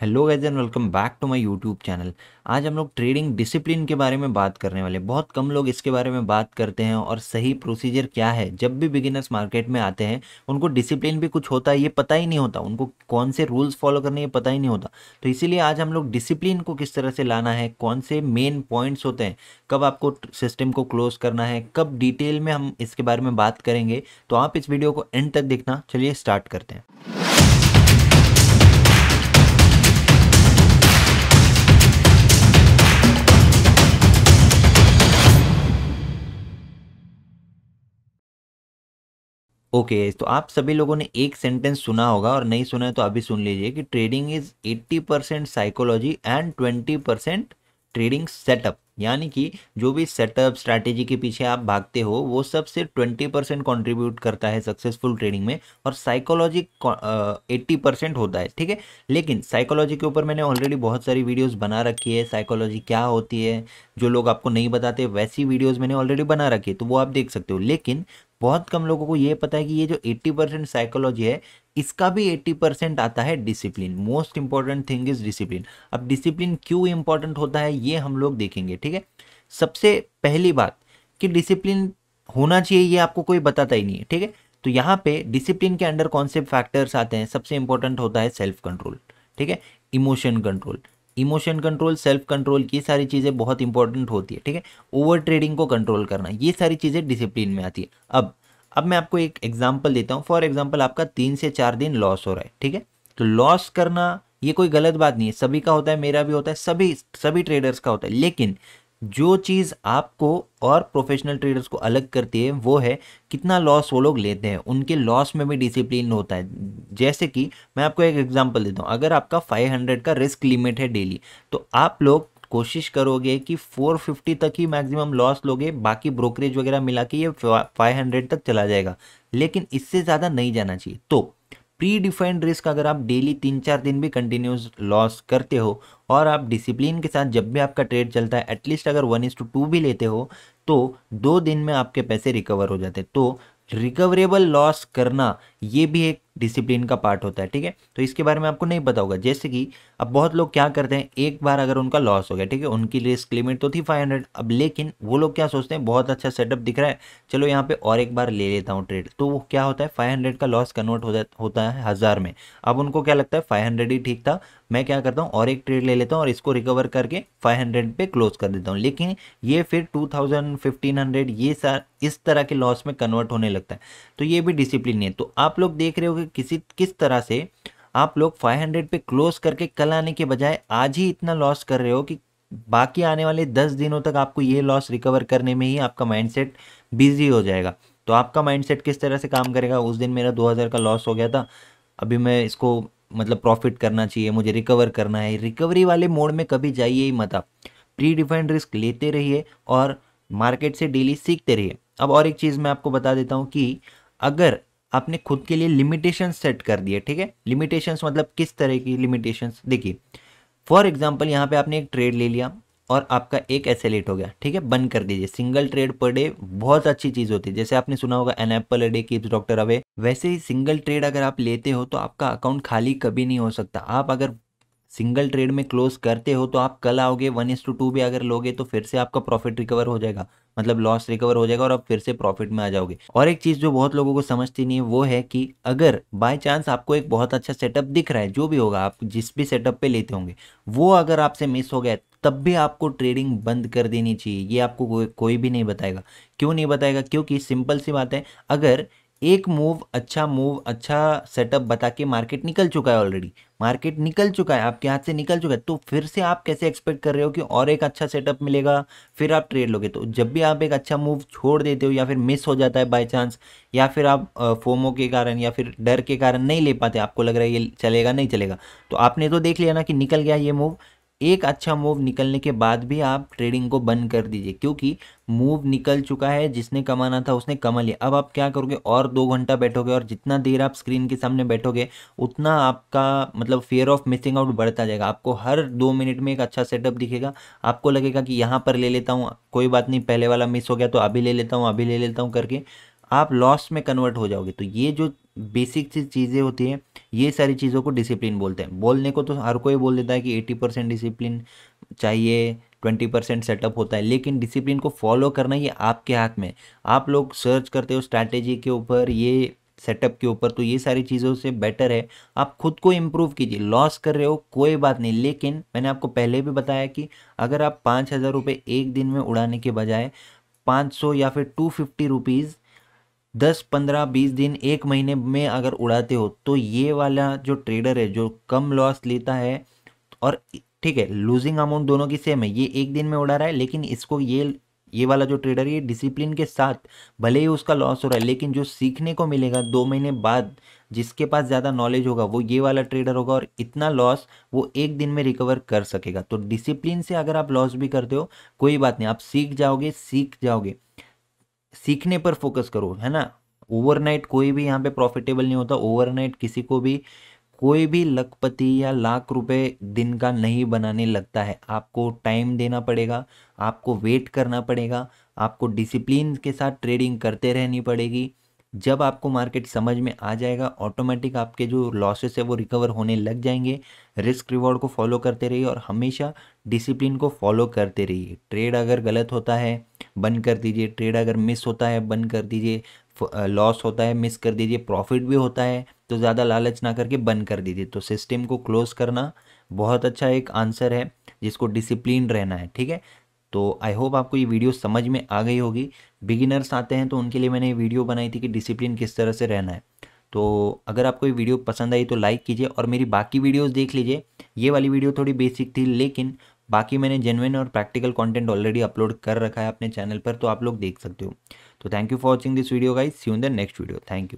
hello guys and welcome back to my YouTube channel आज हम लोग ट्रेडिंग डिसिप्लिन के बारे में बात करने वाले बहुत कम लोग इसके बारे में बात करते हैं और सही प्रोसीजर क्या है जब भी बिगिनर्स मार्केट में आते हैं उनको डिसिप्लिन भी कुछ होता है ये पता ही नहीं होता उनको कौन से रूल्स फॉलो करने ये पता ही नहीं होता तो इसीलिए आज हम लोग डिसिप्लिन को किस तरह से लाना है कौन से मेन पॉइंट्स होते हैं कब आपको सिस्टम को क्लोज करना है कब डिटेल में हम इसके बारे में बात करेंगे तो आप इस वीडियो को एंड तक देखना चलिए स्टार्ट करते हैं ओके okay, तो आप सभी लोगों ने एक सेंटेंस सुना होगा और नहीं सुना है तो अभी सुन लीजिए कि trading is 80 percent psychology and 20 percent trading setup यानी कि जो भी सेटअप स्ट्रैटेजी के पीछे आप भागते हो वो सब सिर्फ ट्वेंटी परसेंट कॉन्ट्रीब्यूट करता है सक्सेसफुल ट्रेडिंग में और साइकोलॉजी एट्टी परसेंट होता है ठीक है लेकिन साइकोलॉजी के ऊपर मैंने ऑलरेडी बहुत सारी वीडियोस बना रखी है साइकोलॉजी क्या होती है जो लोग आपको नहीं बताते वैसी वीडियोस मैंने ऑलरेडी बना रखी है तो वो आप देख सकते हो लेकिन बहुत कम लोगों को ये पता है कि ये जो 80 परसेंट साइकोलॉजी है इसका भी 80 परसेंट आता है discipline most important thing is discipline अब डिसिप्लिन क्यों इंपॉर्टेंट होता है ये हम लोग देखेंगे ठीक है सबसे पहली बात कि डिसिप्लिन होना चाहिए ये आपको कोई बताता ही नहीं है ठीक है तो यहाँ पे डिसिप्लिन के अंडर कौन से फैक्टर्स आते हैं सबसे इंपॉर्टेंट होता है सेल्फ कंट्रोल ठीक है emotion control emotion control self control ये सारी चीज़ें बहुत इंपॉर्टेंट होती है ठीक है ओवर ट्रेडिंग को कंट्रोल करना ये सारी चीज़ें डिसिप्लिन में आती है अब अब मैं आपको एक एग्जाम्पल देता हूँ फॉर एग्जाम्पल आपका तीन से चार दिन लॉस हो रहा है ठीक है तो लॉस करना ये कोई गलत बात नहीं है सभी का होता है मेरा भी होता है सभी सभी ट्रेडर्स का होता है लेकिन जो चीज़ आपको और प्रोफेशनल ट्रेडर्स को अलग करती है वो है कितना लॉस वो लोग लेते हैं उनके लॉस में भी डिसिप्लिन होता है जैसे कि मैं आपको एक एग्जांपल देता हूँ अगर आपका 500 का रिस्क लिमिट है डेली तो आप लोग कोशिश करोगे कि 450 तक ही मैक्सिमम लॉस लोगे बाकी ब्रोकरेज वगैरह मिला के ये 500 तक चला जाएगा लेकिन इससे ज़्यादा नहीं जाना चाहिए तो प्री डिफाइंड रिस्क अगर आप डेली तीन चार दिन भी कंटिन्यूस लॉस करते हो और आप डिसिप्लिन के साथ जब भी आपका ट्रेड चलता है एटलीस्ट अगर वन इज टू टू भी लेते हो तो दो दिन में आपके पैसे रिकवर हो जाते तो रिकवरेबल लॉस करना ये भी एक डिसिप्लिन का पार्ट होता है ठीक है तो इसके बारे में आपको नहीं पता होगा जैसे कि अब बहुत लोग क्या करते हैं एक बार अगर उनका लॉस हो गया ठीक है उनकी रिस्क लिमिट तो थी 500 अब लेकिन वो लोग क्या सोचते हैं बहुत अच्छा सेटअप दिख रहा है चलो यहाँ पे और एक बार ले लेता हूँ ट्रेड तो वो क्या होता है फाइव का लॉस कन्वर्ट हो होता है हज़ार में अब उनको क्या लगता है फाइव ही ठीक था मैं क्या करता हूँ और एक ट्रेड ले लेता हूँ और इसको रिकवर करके फाइव हंड्रेड क्लोज कर देता हूँ लेकिन ये फिर टू थाउजेंड ये सार इस तरह के लॉस में कन्वर्ट होने लगता है तो ये भी डिसिप्लिन है तो आप लोग देख रहे हो कि किसी किस तरह से आप लोग 500 पे क्लोज करके कल आने के बजाय आज ही इतना लॉस कर रहे हो कि बाकी आने वाले दस दिनों तक आपको ये लॉस रिकवर करने में ही आपका माइंडसेट बिजी हो जाएगा तो आपका माइंडसेट किस तरह से काम करेगा उस दिन मेरा 2000 का लॉस हो गया था अभी मैं इसको मतलब प्रॉफिट करना चाहिए मुझे रिकवर करना है रिकवरी वाले मोड में कभी जाइए ही मत आप प्री डिफाइंड रिस्क लेते रहिए और मार्केट से डेली सीखते रहिए अब और एक चीज़ मैं आपको बता देता हूँ कि अगर आपने खुद के लिए लिमिटेशन सेट कर दिए ठीक है लिमिटेशन मतलब किस तरह की लिमिटेशन देखिए फॉर एग्जाम्पल यहाँ पे आपने एक ट्रेड ले लिया और आपका एक एसेलेट हो गया ठीक है बंद कर दीजिए सिंगल ट्रेड पर डे बहुत अच्छी चीज़ होती है जैसे आपने सुना होगा an apple day keeps doctor away वैसे ही सिंगल ट्रेड अगर आप लेते हो तो आपका अकाउंट खाली कभी नहीं हो सकता आप अगर सिंगल ट्रेड में क्लोज करते हो तो आप कल आओगे वन एस टू टू भी अगर लोगे तो फिर से आपका प्रॉफिट रिकवर हो जाएगा मतलब लॉस रिकवर हो जाएगा और आप फिर से प्रॉफिट में आ जाओगे और एक चीज़ जो बहुत लोगों को समझती नहीं है वो है कि अगर बाय चांस आपको एक बहुत अच्छा सेटअप दिख रहा है जो भी होगा आप जिस भी सेटअप पे लेते होंगे वो अगर आपसे मिस हो गया तब भी आपको ट्रेडिंग बंद कर देनी चाहिए ये आपको कोई भी नहीं बताएगा क्यों नहीं बताएगा क्योंकि सिंपल सी बात है अगर एक मूव अच्छा मूव अच्छा सेटअप बता के मार्केट निकल चुका है ऑलरेडी मार्केट निकल चुका है आपके हाथ से निकल चुका है तो फिर से आप कैसे एक्सपेक्ट कर रहे हो कि और एक अच्छा सेटअप मिलेगा फिर आप ट्रेड लोगे तो जब भी आप एक अच्छा मूव छोड़ देते हो या फिर मिस हो जाता है बाय चांस या फिर आप फोमो के कारण या फिर डर के कारण नहीं ले पाते आपको लग रहा है ये चलेगा नहीं चलेगा तो आपने तो देख लिया ना कि निकल गया ये मूव एक अच्छा मूव निकलने के बाद भी आप ट्रेडिंग को बंद कर दीजिए क्योंकि मूव निकल चुका है जिसने कमाना था उसने कमा लिया अब आप क्या करोगे और दो घंटा बैठोगे और जितना देर आप स्क्रीन के सामने बैठोगे उतना आपका मतलब फेयर ऑफ मिसिंग आउट बढ़ता जाएगा आपको हर दो मिनट में एक अच्छा सेटअप दिखेगा आपको लगेगा कि यहाँ पर ले लेता हूँ कोई बात नहीं पहले वाला मिस हो गया तो अभी ले लेता हूँ अभी ले लेता हूँ करके आप लॉस में कन्वर्ट हो जाओगे तो ये जो बेसिक चीज़ें होती है ये सारी चीज़ों को डिसिप्लिन बोलते हैं बोलने को तो हर कोई बोल देता है कि एट्टी परसेंट डिसिप्लिन चाहिए ट्वेंटी परसेंट सेटअप होता है लेकिन डिसिप्लिन को फॉलो करना ये आपके हाथ में आप लोग सर्च करते हो स्ट्रैटेजी के ऊपर ये सेटअप के ऊपर तो ये सारी चीज़ों से बेटर है आप खुद को इम्प्रूव कीजिए लॉस कर रहे हो कोई बात नहीं लेकिन मैंने आपको पहले भी बताया कि अगर आप पाँच हज़ार रुपये एक दिन में उड़ाने के बजाय पाँच सौ या फिर टू फिफ्टी रुपीज़ दस पंद्रह बीस दिन एक महीने में अगर उड़ाते हो तो ये वाला जो ट्रेडर है जो कम लॉस लेता है और ठीक है लूजिंग अमाउंट दोनों की सेम है ये एक दिन में उड़ा रहा है लेकिन इसको ये ये वाला जो ट्रेडर ये डिसिप्लिन के साथ भले ही उसका लॉस हो रहा है लेकिन जो सीखने को मिलेगा दो महीने बाद जिसके पास ज़्यादा नॉलेज होगा वो ये वाला ट्रेडर होगा और इतना लॉस वो एक दिन में रिकवर कर सकेगा तो डिसिप्लिन से अगर आप लॉस भी करते हो कोई बात नहीं आप सीख जाओगे सीख जाओगे सीखने पर फोकस करो है ना ओवरनाइट कोई भी यहाँ पे प्रॉफिटेबल नहीं होता ओवरनाइट किसी को भी कोई भी लखपति या लाख रुपए दिन का नहीं बनाने लगता है आपको टाइम देना पड़ेगा आपको वेट करना पड़ेगा आपको डिसिप्लिन के साथ ट्रेडिंग करते रहनी पड़ेगी जब आपको मार्केट समझ में आ जाएगा ऑटोमेटिक आपके जो लॉसेस है वो रिकवर होने लग जाएंगे रिस्क रिवॉर्ड को फॉलो करते रहिए और हमेशा डिसिप्लिन को फॉलो करते रहिए ट्रेड अगर गलत होता है बंद कर दीजिए ट्रेड अगर मिस होता है बंद कर दीजिए लॉस होता है मिस कर दीजिए प्रॉफिट भी होता है तो ज़्यादा लालच ना करके बंद कर दीजिए तो सिस्टम को क्लोज़ करना बहुत अच्छा एक आंसर है जिसको डिसिप्लिन रहना है ठीक है तो आई होप आपको ये वीडियो समझ में आ गई होगी बिगिनर्स आते हैं तो उनके लिए मैंने ये वीडियो बनाई थी कि डिसिप्लिन किस तरह से रहना है तो अगर आपको ये वीडियो पसंद आई तो लाइक कीजिए और मेरी बाकी वीडियोज़ देख लीजिए ये वाली वीडियो थोड़ी बेसिक थी लेकिन बाकी मैंने जेनविन और प्रैक्टिकल कंटेंट ऑलरेडी अपलोड कर रखा है अपने चैनल पर तो आप लोग देख सकते हो तो thank you for watching this video guys see in the next video thank you